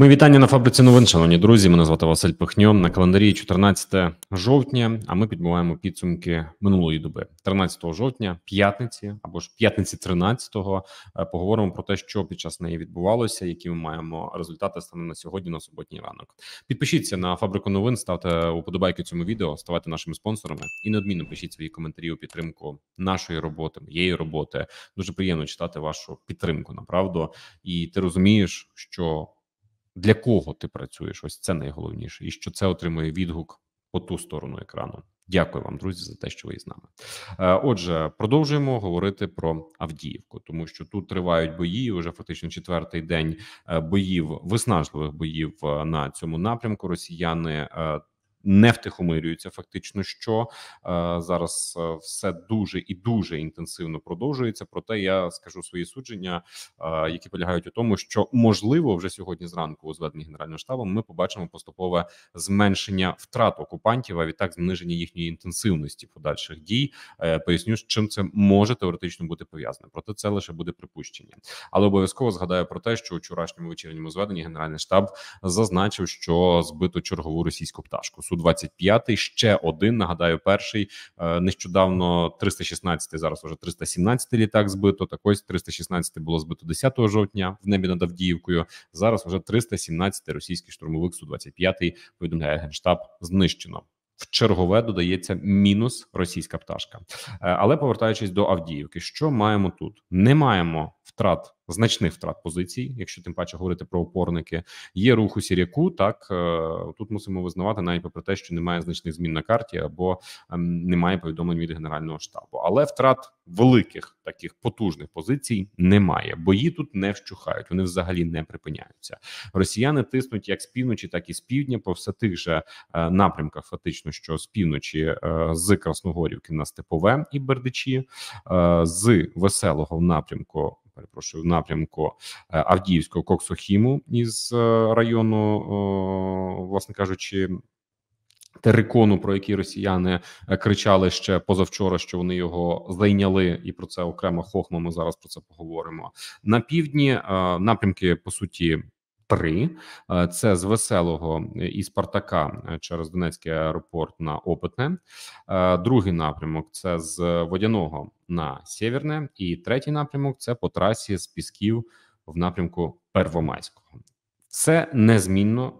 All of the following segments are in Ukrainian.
Ми вітання на фабриці новин, шановні друзі. Мене звати Василь Пихньо. На календарі 14 жовтня. А ми підбиваємо підсумки минулої доби, 13 жовтня, п'ятниці або ж п'ятниці 13-го, е, Поговоримо про те, що під час неї відбувалося, які ми маємо результати стане на сьогодні на суботній ранок. Підпишіться на фабрику новин, ставте уподобайки цьому відео, ставайте нашими спонсорами і неодмінно пишіть свої коментарі у підтримку нашої роботи, моєї роботи. Дуже приємно читати вашу підтримку. Направду, і ти розумієш, що для кого ти працюєш? Ось це найголовніше, і що це отримує відгук по ту сторону екрану. Дякую вам, друзі, за те, що ви з нами. Е, отже, продовжуємо говорити про Авдіївку, тому що тут тривають бої. Уже фактично четвертий день е, боїв виснажливих боїв е, на цьому напрямку. Росіяни не втихомирюються, Фактично, що е, зараз е, все дуже і дуже інтенсивно продовжується. Проте я скажу свої судження, е, які полягають у тому, що можливо вже сьогодні зранку у зведенні генерального штабу ми побачимо поступове зменшення втрат окупантів, а відтак зниження їхньої інтенсивності подальших дій. Поясню, з чим це може теоретично бути пов'язане. Проте це лише буде припущення, але обов'язково згадаю про те, що у вчорашньому вечірньому зведенні генеральний штаб зазначив, що збито чергову російську пташку су 25 ще один. Нагадаю, перший е, нещодавно 316, Зараз уже 317 літак збито. Так ось 316 було збито 10 жовтня в небі над Авдіївкою. Зараз вже 317 російський штурмовик су 25 повідомляє генштаб. Знищено. В чергове додається мінус російська пташка, е, але повертаючись до Авдіївки, що маємо тут? Не маємо втрат значних втрат позицій, якщо тим паче говорити про опорники. Є рух у сіряку. Так е, тут мусимо визнавати навіть про те, що немає значних змін на карті або ем, немає повідомлень від генерального штабу, але втрат великих таких потужних позицій немає. Бої тут не вщухають, вони взагалі не припиняються. Росіяни тиснуть як з півночі, так і з півдня по все тих же е, напрямках. Фактично, що з півночі е, з Красногорівки на Степове і Бердичі, з веселого напрямку перепрошую, в напрямку е, Авдіївського Коксохіму із е, району, власне кажучи. Терикону, про який росіяни е, кричали ще позавчора, що вони його зайняли, і про це окремо хохма. Ми зараз про це поговоримо на півдні. Напрямки по суті. Три це з веселого і Спартака через Донецький аеропорт на Опитне. Другий напрямок це з водяного на Сєвєрне, і третій напрямок це по трасі з Пісків в напрямку Первомайського. Це незмінно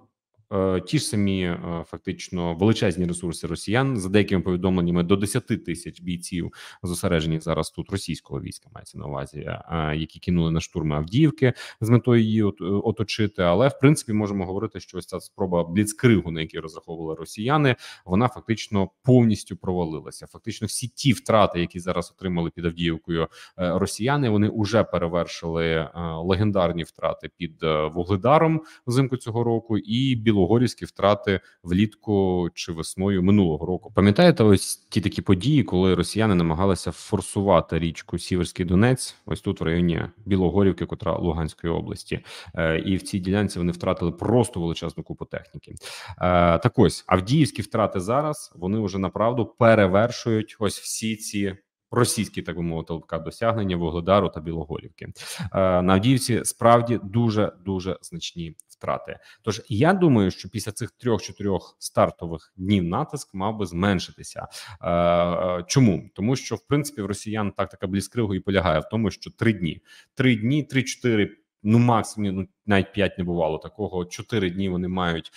Е, ті ж самі е, фактично величезні ресурси росіян за деякими повідомленнями до 10 тисяч бійців зосереджені зараз тут російського війська мається на увазі, е, які кинули на штурми Авдіївки з метою її оточити. Але в принципі можемо говорити, що ось ця спроба бліцкригу, на якій розраховували росіяни, вона фактично повністю провалилася. Фактично, всі ті втрати, які зараз отримали під Авдіївкою росіяни, вони вже перевершили легендарні втрати під Вугледаром взимку цього року і біло білогорівські втрати влітку чи весною минулого року. Пам'ятаєте, ось ті такі події, коли росіяни намагалися форсувати річку Сіверський Донець, ось тут в районі Білогорівки, котра Луганської області, е, і в цій ділянці вони втратили просто величезну купу техніки. Е, так ось Авдіївські втрати зараз вони вже направду перевершують ось всі ці російські, так би мовити, ЛПК досягнення Вугледару та Білоголівки. Е, на Авдіївці справді дуже дуже значні втрати. Тож я думаю, що після цих трьох-чотирьох стартових днів натиск мав би зменшитися. Е, е, чому тому, що в принципі в росіян тактика бліскригу і полягає в тому, що три дні, три дні, три-чотири ну максимум ну навіть 5 не бувало такого. 4 дні вони мають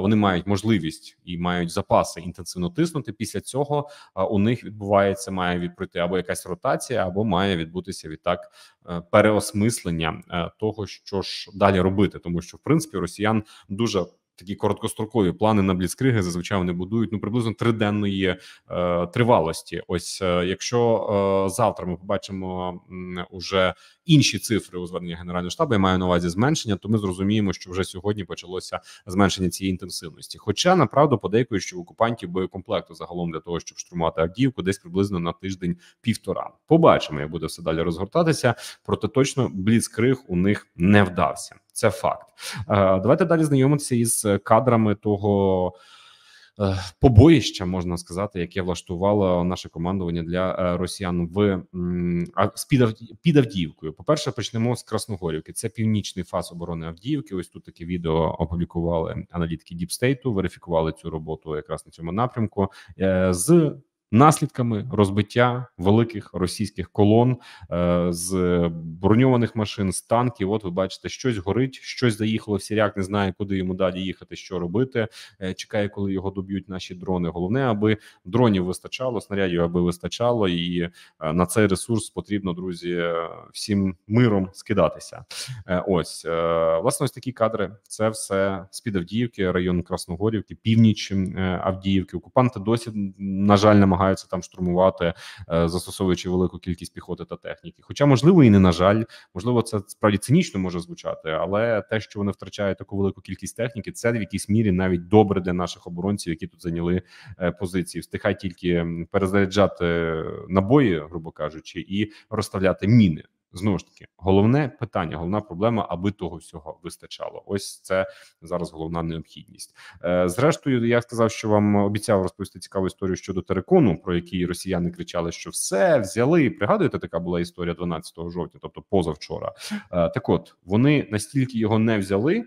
вони мають можливість і мають запаси інтенсивно тиснути. Після цього у них відбувається, має відпройти або якась ротація, або має відбутися відтак е, переосмислення е, того, що ж далі робити, тому що в принципі росіян дуже. Такі короткострокові плани на бліцкриги зазвичай вони будують ну приблизно триденної е, тривалості. Ось е, якщо е, завтра ми побачимо м, уже інші цифри у зверненні генерального штабу. Я маю на увазі зменшення. То ми зрозуміємо, що вже сьогодні почалося зменшення цієї інтенсивності. Хоча направду подейкую що в окупантів боєкомплекту загалом для того, щоб штурмувати Авдіївку, десь приблизно на тиждень-півтора. Побачимо, як буде все далі розгортатися. Проте точно бліцкриг у них не вдався. Це факт. Е, давайте далі знайомитися із кадрами того. Е, побоїща, можна сказати, яке влаштувало наше командування для е, росіян в під Авдіївкою. По перше, почнемо з Красногорівки. Це північний фаз оборони Авдіївки. Ось тут таке відео опублікували аналітики Діпстейту. Верифікували цю роботу якраз на цьому напрямку е, з наслідками розбиття великих російських колон е, з броньованих машин, з танків. От ви бачите, щось горить, щось заїхало в сіряк, не знає, куди йому далі їхати, що робити. Е, чекає, коли його доб'ють наші дрони. Головне, аби дронів вистачало, снарядів аби вистачало, і е, на цей ресурс потрібно, друзі, е, всім миром скидатися. Е, ось е, власне ось такі кадри. Це все з під Авдіївки, район Красногорівки, північ Авдіївки. Окупанти досі на жаль намагаються намагаються там штурмувати, е, застосовуючи велику кількість піхоти та техніки. Хоча, можливо, і не на жаль, можливо, це справді цинічно може звучати, але те, що вони втрачають таку велику кількість техніки, це в якійсь мірі навіть добре для наших оборонців, які тут зайняли е, позиції. Встигай тільки перезаряджати набої, грубо кажучи, і розставляти міни. Знову ж таки, головне питання, головна проблема, аби того всього вистачало. Ось це зараз головна необхідність. Е, зрештою, я сказав, що вам обіцяв розповісти цікаву історію щодо терекону, про який росіяни кричали, що все взяли. Пригадуєте, така була історія 12 жовтня, тобто позавчора. Е, так, от вони настільки його не взяли.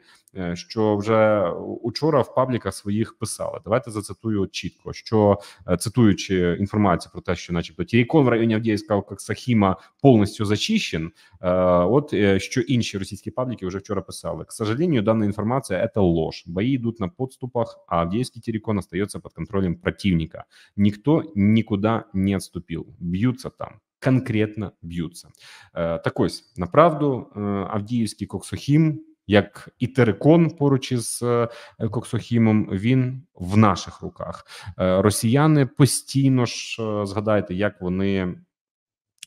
що вже учора в пабліках своїх писали. Давайте зацитую чітко, що цитуючи інформацію про те, що, начебто, Тірікон в районі Авдіївського Ксахіма повністю зачищен. От що інші російські пабліки вже вчора писали. К сожалению, дана інформація це ложь. Бої йдуть на подступах, а Авдіївський Тірікон остається під контролем противника. Ніхто нікуди не відступив. Б'ються там. конкретно бьются. Так ось, направду, Авдіївський Коксохім як і терикон поруч із е, Коксохімом, він в наших руках. Е, росіяни постійно ж е, згадайте, як вони.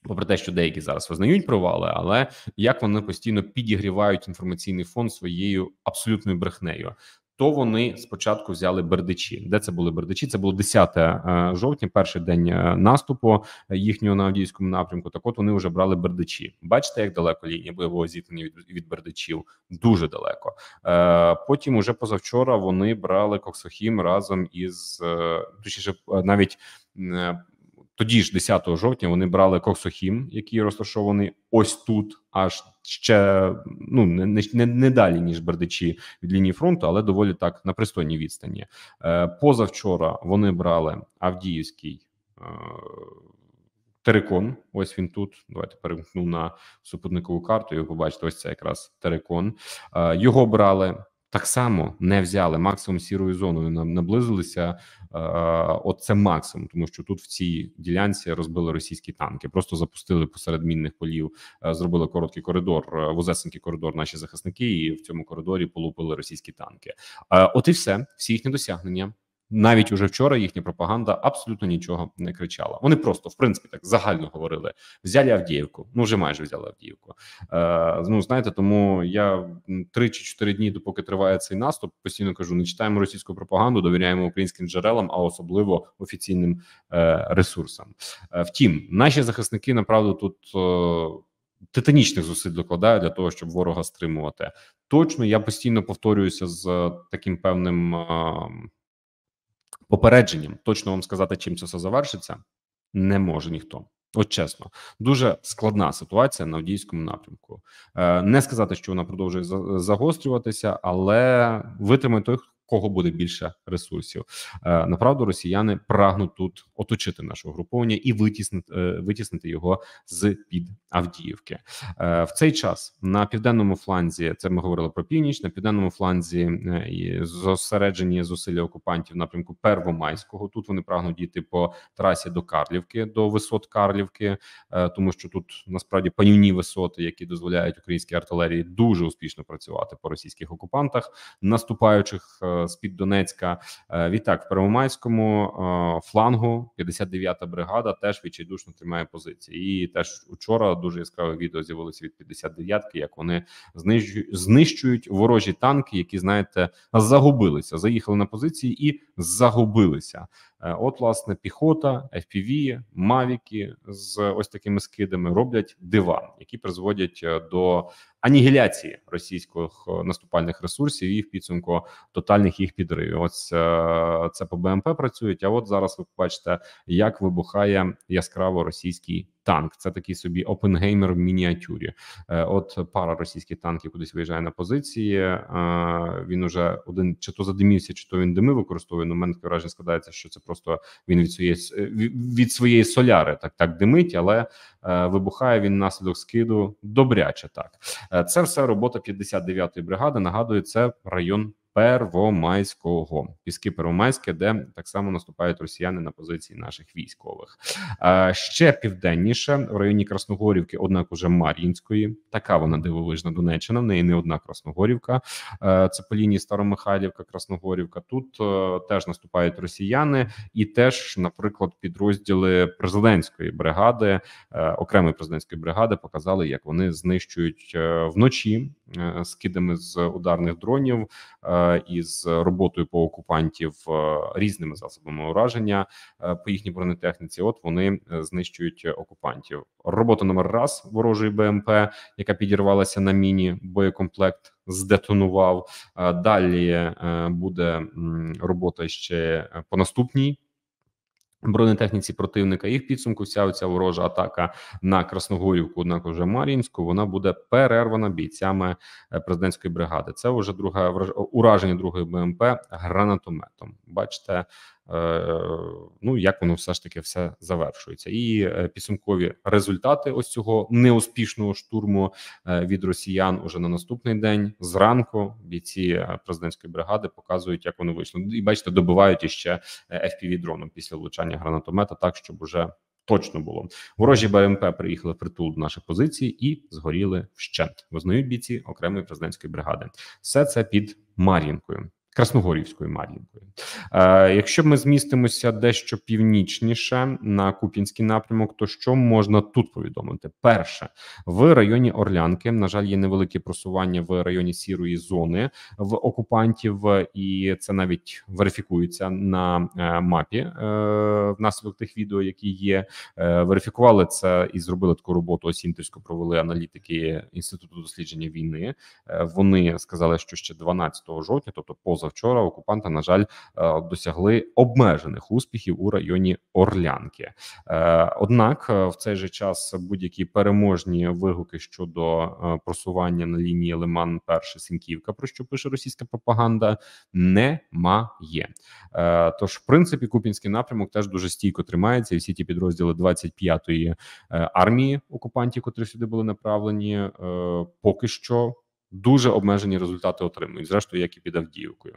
Попри те, що деякі зараз визнають провали, але як вони постійно підігрівають інформаційний фон своєю абсолютною брехнею то вони спочатку взяли бердичі. Де це були бердичі? Це було 10 е, жовтня, перший день е, наступу е, їхнього на авдіївському напрямку. Так, от вони вже брали бердичі. Бачите, як далеко лінія бойового зіткнення від, від бердичів дуже далеко. Потім, уже позавчора, вони брали Коксохім разом із точніше, навіть. Тоді ж, 10 жовтня, вони брали Коксохім, який розташований ось тут, аж ще ну не не, не далі ніж бердичі від лінії фронту, але доволі так на пристойній відстані. Е, позавчора вони брали Авдіївський. Е, терекон, ось він тут. Давайте перемкну на супутникову карту. і ви побачите, ось це якраз терекон. Е, його брали так само не взяли максимум сірою зоною. наблизилися. Е, от це максимум, тому що тут в цій ділянці розбили російські танки, просто запустили посеред мінних полів, е, зробили короткий коридор, е, возесенький коридор. Наші захисники, і в цьому коридорі полупили російські танки. От і все, всі їхні досягнення навіть уже вчора їхня пропаганда абсолютно нічого не кричала. Вони просто в принципі так загально говорили: взяли Авдіївку. Ну вже майже взяли Авдіївку. Е, Ну знаєте, тому я три чи чотири дні, допоки триває цей наступ, постійно кажу: не читаємо російську пропаганду, довіряємо українським джерелам, а особливо офіційним е, ресурсам. Е, втім, наші захисники направду тут. Е, Титанічних зусиль докладаю для того, щоб ворога стримувати. Точно я постійно повторююся з таким певним ем, попередженням. Точно вам сказати, чим це все завершиться, не може ніхто. От чесно, дуже складна ситуація на Авдіївському напрямку. Е, не сказати, що вона продовжує загострюватися, але витримає той, кого буде більше ресурсів. Е, направду, росіяни прагнуть тут оточити нашого груповання і витіснити е, витіснити його з під Авдіївки. Е, в цей час на південному фланзі це ми говорили про північ. На південному фланзі зосереджені зусилля окупантів в напрямку Первомайського. Тут вони прагнуть дійти по трасі до Карлівки, до висот Карлівки, тому що тут насправді панівні висоти, які дозволяють українській артилерії дуже успішно працювати по російських окупантах, наступаючих з під Донецька. Е, відтак в Первомайському е, флангу 59-та бригада теж відчайдушно тримає позиції. І теж учора дуже яскраве відео з'явилося від 59-ки, як вони знищують ворожі танки, які знаєте загубилися, заїхали на позиції і загубилися. Е, от, власне, піхота, FPV, мавіки з ось такими скидами роблять дива, які призводять е, до анігіляції російських е, наступальних ресурсів і в підсумку тотальних їх підривів. Ось це по БМП працюють. А от зараз ви побачите, як вибухає яскраво російський танк. Це такий собі опенгеймер в мініатюрі. Е, от пара російських танків кудись виїжджає на позиції. Е, він уже один чи то задимівся, чи то він дими використовує. Ну, мене таке враження складається, що це просто він від своєї е, від своєї соляри так так димить, але вибухає він наслідок скиду добряче. Так це все робота 59-ї бригади. Нагадую, це район Первомайського піски Первомайське, де так само наступають росіяни на позиції наших військових. Е, ще південніше в районі Красногорівки, однак уже Мар'їнської, така вона дивовижна Донеччина. В неї не одна Красногорівка, е, це по лінії Старомихайлівка, Красногорівка. Тут е, теж наступають росіяни, і теж, наприклад, підрозділи президентської бригади, е, окремої президентської бригади, показали, як вони знищують е, вночі е, скидами з ударних дронів із роботою по окупантів е, різними засобами ураження е, по їхній бронетехніці. От вони е, знищують окупантів. Робота номер раз ворожої БМП, яка підірвалася на міні боєкомплект. Здетонував далі буде робота ще по наступній Бронетехніці противника і в підсумку вся оця ворожа атака на Красногорівку, однак уже Мар'їнську, вона буде перервана бійцями е, президентської бригади. Це вже друге ураження другої БМП гранатометом. Бачите, Е, ну як воно все ж таки все завершується, і е, підсумкові результати ось цього неуспішного штурму е, від росіян уже на наступний день. Зранку бійці президентської бригади показують, як вони вийшли. І бачите, добувають іще fpv дроном після влучання гранатомета, так щоб уже точно було. Ворожі БМП приїхали в притул до наших позицій і згоріли вщент. Визнають бійці окремої президентської бригади. Все це під Мар'їнкою. Красногорівською Мар'їнкою. Е, Якщо ми змістимося дещо північніше на Куп'янський напрямок, то що можна тут повідомити? Перше в районі Орлянки, на жаль, є невелике просування в районі сірої зони в окупантів, і це навіть верифікується на е, мапі е, внаслідок тих відео, які є. Е, верифікували це і зробили таку роботу. Осінтерську провели аналітики інституту дослідження війни. Е, вони сказали, що ще 12 жовтня, тобто поза позавчора окупанти, на жаль, е, досягли обмежених успіхів у районі Орлянки. Е, однак, е, в цей же час будь-які переможні вигуки щодо просування на лінії Лиман, перше Сінківка, про що пише російська пропаганда, немає. Тож, в принципі, купінський напрямок теж дуже стійко тримається, і всі ті підрозділи 25-ї армії окупантів, котрі сюди були направлені, поки що дуже обмежені результати отримують. Зрештою, як і під Авдіївкою.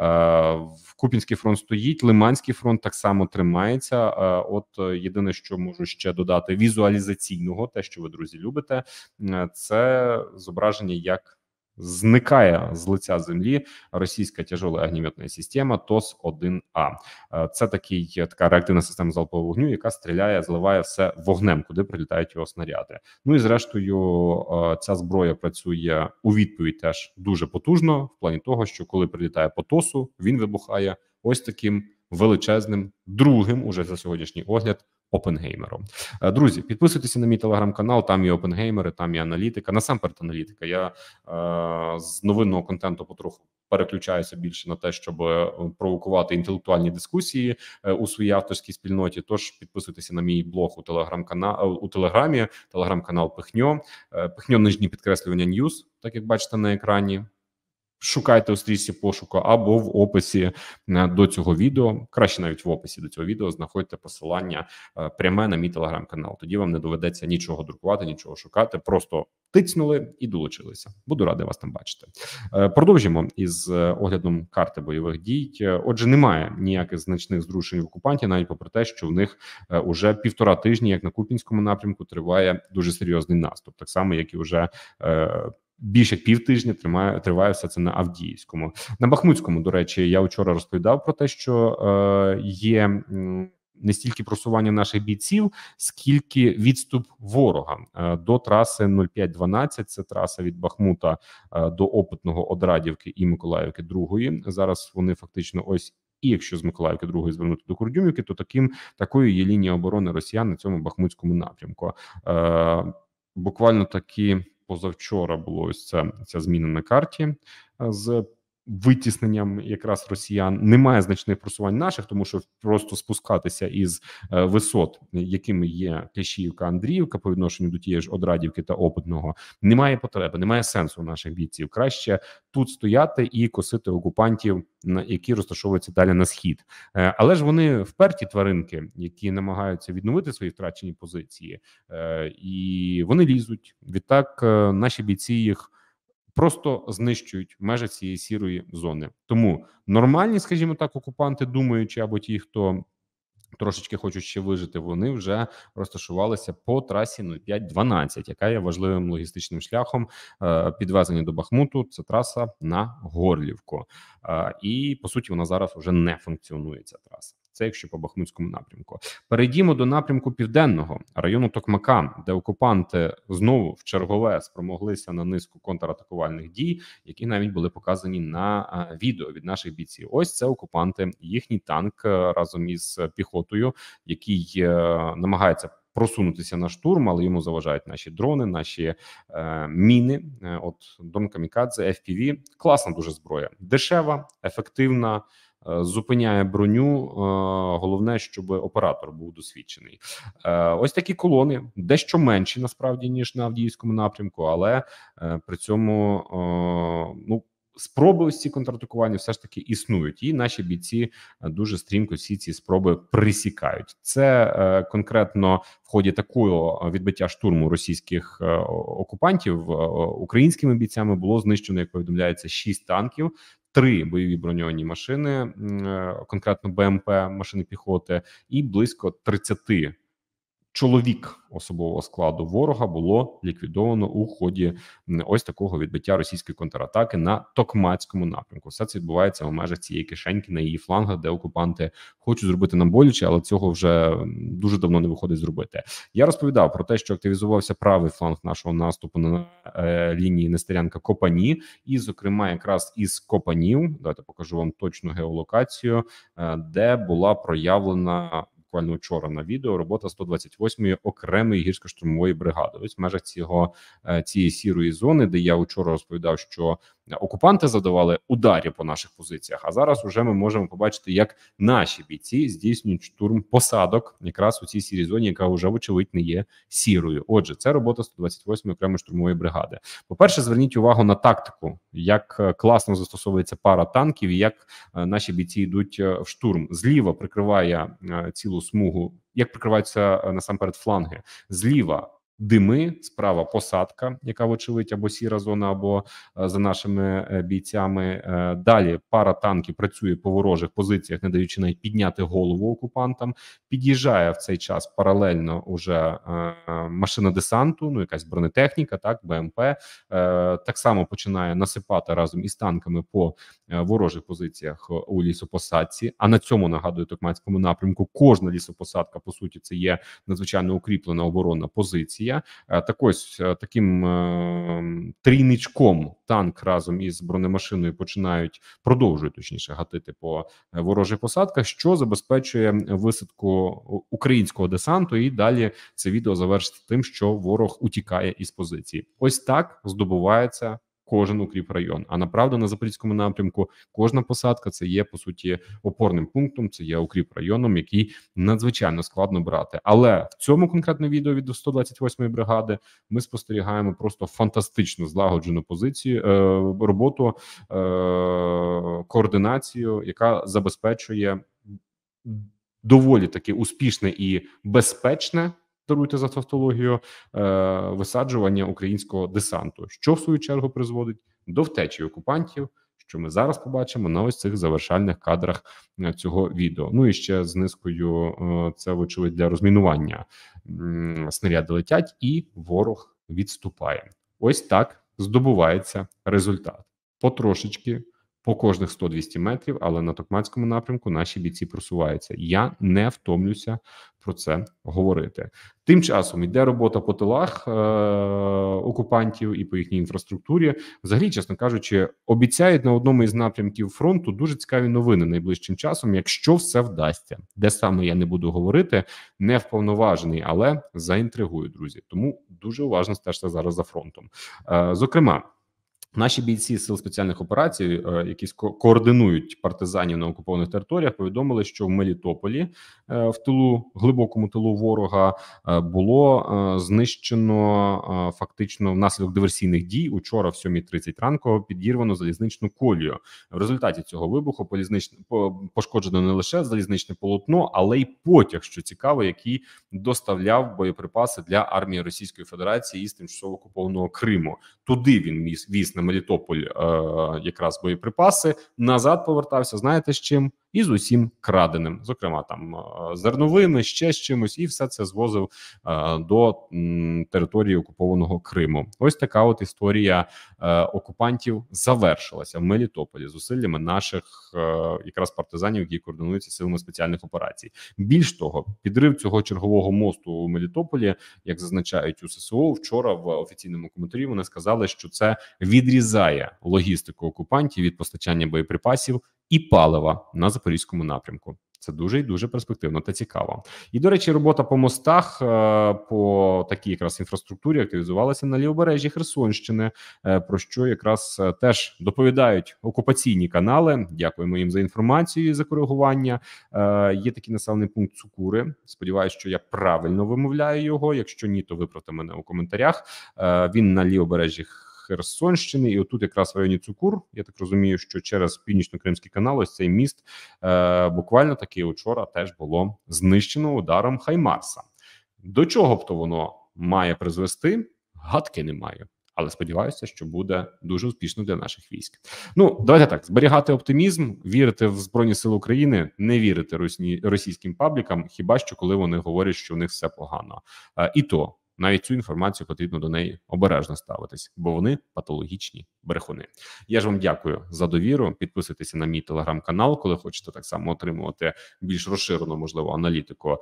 Е, Купінський фронт стоїть, Лиманський фронт так само тримається. Е, от е, єдине, що можу ще додати, візуалізаційного, те, що ви друзі любите, е, це зображення як. Зникає з лиця землі російська тяжола огнеметна система тос 1 а е, це такий така реактивна система залпового вогню, яка стріляє, зливає все вогнем, куди прилітають його снаряди. Ну і зрештою, е, ця зброя працює у відповідь теж дуже потужно в плані того, що коли прилітає по тосу, він вибухає ось таким величезним другим, уже за сьогоднішній огляд, Опенгеймером. Е, друзі, підписуйтеся на мій телеграм-канал. Там і опенгеймери, там і аналітика. Насамперед, аналітика. Я е, з новинного контенту потроху переключаюся більше на те, щоб е, провокувати інтелектуальні дискусії е, у своїй авторській спільноті. Тож підписуйтеся на мій блог у телеграм-канал у телеграмі. Телеграм-канал Пихньо, Пихньо нижні підкреслювання Ньюс, так як бачите на екрані шукайте у стрічці пошуку або в описі е, до цього відео. Краще навіть в описі до цього відео знаходьте посилання е, пряме на мій телеграм-канал. Тоді вам не доведеться нічого друкувати, нічого шукати. Просто тицнули і долучилися. Буду радий вас там бачити. Е, продовжимо із оглядом карти бойових дій. Отже, немає ніяких значних зрушень в окупантів, навіть попри те, що в них уже півтора тижні, як на Купінському напрямку, триває дуже серйозний наступ, так само як і вже. Більше півтижня тримає триває все це на Авдіївському. На Бахмутському, до речі, я вчора розповідав про те, що е, є не стільки просування наших бійців, скільки відступ ворога е, до траси 0512. Це траса від Бахмута е, до Опитного Одрадівки і Миколаївки другої. Зараз вони фактично ось. І якщо з Миколаївки другої звернути до Курдюмівки, то таким такою є лінія оборони Росіян на цьому Бахмутському напрямку. Е, Буквально такі позавчора було ось це ця зміна на карті е, з витісненням якраз росіян немає значних просувань наших, тому що просто спускатися із е, висот, якими є Кліщівка, Андріївка по відношенню до тієї ж Одрадівки та Опитного, немає потреби, немає сенсу наших бійців. Краще тут стояти і косити окупантів, які розташовуються далі на схід, е, але ж вони вперті тваринки, які намагаються відновити свої втрачені позиції, е, і вони лізуть. Відтак наші бійці їх просто знищують межі цієї сірої зони. Тому нормальні, скажімо так, окупанти, думаючи або ті, хто. Трошечки хочуть ще вижити, вони вже розташувалися по трасі 0512, яка є важливим логістичним шляхом е, підвезення до Бахмуту. Це траса на Горлівку, е, і по суті вона зараз вже не функціонує. Ця траса. Це якщо по Бахмутському напрямку. Перейдімо до напрямку південного району Токмака, де окупанти знову в чергове спромоглися на низку контратакувальних дій, які навіть були показані на е, відео від наших бійців. Ось це окупанти, їхній танк е, разом із піхотою, який е, намагається. Просунутися на штурм, але йому заважають наші дрони, наші е, міни. От Дом Камікадзе, FPV. класна дуже зброя, дешева, ефективна. Е, зупиняє броню. Е, головне, щоб оператор був досвідчений. Е, ось такі колони дещо менші насправді ніж на авдіївському напрямку, але при цьому ну. Спроби ось ці контратакування все ж таки існують, і наші бійці дуже стрімко всі ці спроби присікають. Це е, конкретно в ході такого відбиття штурму російських е, окупантів е, українськими бійцями було знищено, як повідомляється, шість танків три бойові броньовані машини, е, конкретно БМП машини піхоти, і близько 30 чоловік особового складу ворога було ліквідовано у ході ось такого відбиття російської контратаки на токмацькому напрямку. Все це відбувається у межах цієї кишеньки на її флангах, де окупанти хочуть зробити нам боляче, але цього вже дуже давно не виходить зробити. Я розповідав про те, що активізувався правий фланг нашого наступу на е, лінії Нестерянка Копані, і, зокрема, якраз із Копанів, давайте покажу вам точну геолокацію, е, де була проявлена буквально вчора на відео робота 128-ї окремої гірсько-штурмової бригади. Ось в межах цього е, цієї сірої зони, де я вчора розповідав, що окупанти задавали ударів по наших позиціях. А зараз уже ми можемо побачити, як наші бійці здійснюють штурм посадок, якраз у цій сірій зоні, яка вже вочевидь не є сірою. Отже, це робота 128 ї окремої штурмової бригади. По перше, зверніть увагу на тактику, як е, класно застосовується пара танків, і як е, наші бійці йдуть е, в штурм. Зліва прикриває цілу смугу. Як прикриваються насамперед фланги зліва дими, справа посадка, яка вочевидь або сіра зона, або е, за нашими е, бійцями. Е, далі пара танків працює по ворожих позиціях, не даючи навіть підняти голову окупантам. Під'їжджає в цей час паралельно уже машина десанту, ну якась бронетехніка, так БМП так само починає насипати разом із танками по ворожих позиціях у лісопосадці. А на цьому нагадую токмацькому напрямку. Кожна лісопосадка по суті це є надзвичайно укріплена оборонна позиція. Росія. Е, так ось е, таким е, трійничком танк разом із бронемашиною починають продовжують точніше гатити по ворожих посадках, що забезпечує висадку українського десанту. І далі це відео завершиться тим, що ворог утікає із позиції. Ось так здобувається кожен укріп район. А направда на запорізькому напрямку кожна посадка це є по суті опорним пунктом. Це є районом, який надзвичайно складно брати. Але в цьому конкретному відео від 128-ї бригади ми спостерігаємо просто фантастично злагоджену позицію е, роботу е, координацію, яка забезпечує доволі таки успішне і безпечне даруйте за тавтологію, е, висаджування українського десанту, що в свою чергу призводить до втечі окупантів. Що ми зараз побачимо на ось цих завершальних кадрах е, цього відео. Ну і ще з низкою е, це вочевидь для розмінування снаряди летять, і ворог відступає. Ось так здобувається результат потрошечки по кожних 100-200 метрів, але на Токмацькому напрямку наші бійці просуваються. Я не втомлюся про це говорити. Тим часом йде робота по тилах е- окупантів і по їхній інфраструктурі. Взагалі, чесно кажучи, обіцяють на одному із напрямків фронту дуже цікаві новини найближчим часом, якщо все вдасться, де саме я не буду говорити, не вповноважений, але заінтригую, друзі. Тому дуже уважно стежте зараз за фронтом. Е- зокрема. Наші бійці сил спеціальних операцій, е, які координують партизанів на окупованих територіях, повідомили, що в Мелітополі е, в тилу глибокому тилу ворога е, було знищено фактично внаслідок диверсійних дій. Учора, в 7.30 ранку, підірвано залізничну колію. В результаті цього вибуху полізнич... пошкоджено не лише залізничне полотно, але й потяг, що цікаво, який доставляв боєприпаси для армії Російської Федерації із тимчасово окупованого Криму. Туди він віз на. Марітополь е, якраз боєприпаси назад повертався. Знаєте з чим? і з усім краденим, зокрема там е, зерновими, ще з чимось, і все це звозив е, до території окупованого Криму. Ось така от історія е, окупантів завершилася в Мелітополі зусиллями наших якраз партизанів, які координуються силами спеціальних операцій. Більш того, підрив цього чергового мосту у Мелітополі, як зазначають у ССО, вчора в офіційному коментарі вони сказали, що це відрізає логістику окупантів від постачання боєприпасів і палива на запорізькому напрямку. Це дуже і дуже перспективно та цікаво. І до речі, робота по мостах е, по такій якраз інфраструктурі активізувалася на лівобережжі Херсонщини, е, про що якраз е, теж доповідають окупаційні канали. Дякуємо їм за інформацію і за коригування. Є такий населений пункт Цукури. Сподіваюсь, що я правильно вимовляю його. Якщо ні, то виправте мене у коментарях. Він на лівобережжі Херсонщини, і отут, якраз в районі Цукур, я так розумію, що через північно-кримський канал ось цей міст е, буквально таки учора теж було знищено ударом Хаймарса. До чого б то воно має призвести? Гадки не маю. Але сподіваюся, що буде дуже успішно для наших військ. Ну давайте так зберігати оптимізм, вірити в збройні сили України, не вірити російським паблікам, хіба що коли вони говорять, що в них все погано, е, і то навіть цю інформацію потрібно до неї обережно ставитись, бо вони патологічні брехуни. Я ж вам дякую за довіру. Підписуйтеся на мій телеграм-канал, коли хочете так само отримувати більш розширену, можливо, аналітику е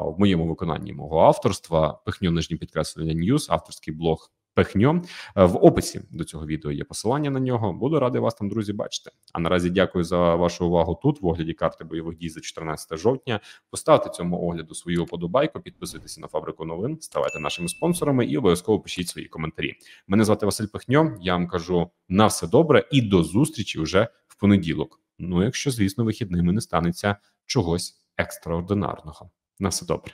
в моєму виконанні мого авторства. Пихню нижні підкреслення Ньюс, авторський блог пехньо. Е, в описі до цього відео є посилання на нього. Буду радий вас там, друзі, бачити. А наразі дякую за вашу увагу тут. В огляді карти бойових дій за 14 жовтня. Поставте цьому огляду свою вподобайку, підписуйтеся на фабрику новин, ставайте нашими спонсорами і обов'язково пишіть свої коментарі. Мене звати Василь Пехньо. Я вам кажу на все добре і до зустрічі вже в понеділок. Ну, якщо, звісно, вихідними не станеться чогось екстраординарного. На все добре.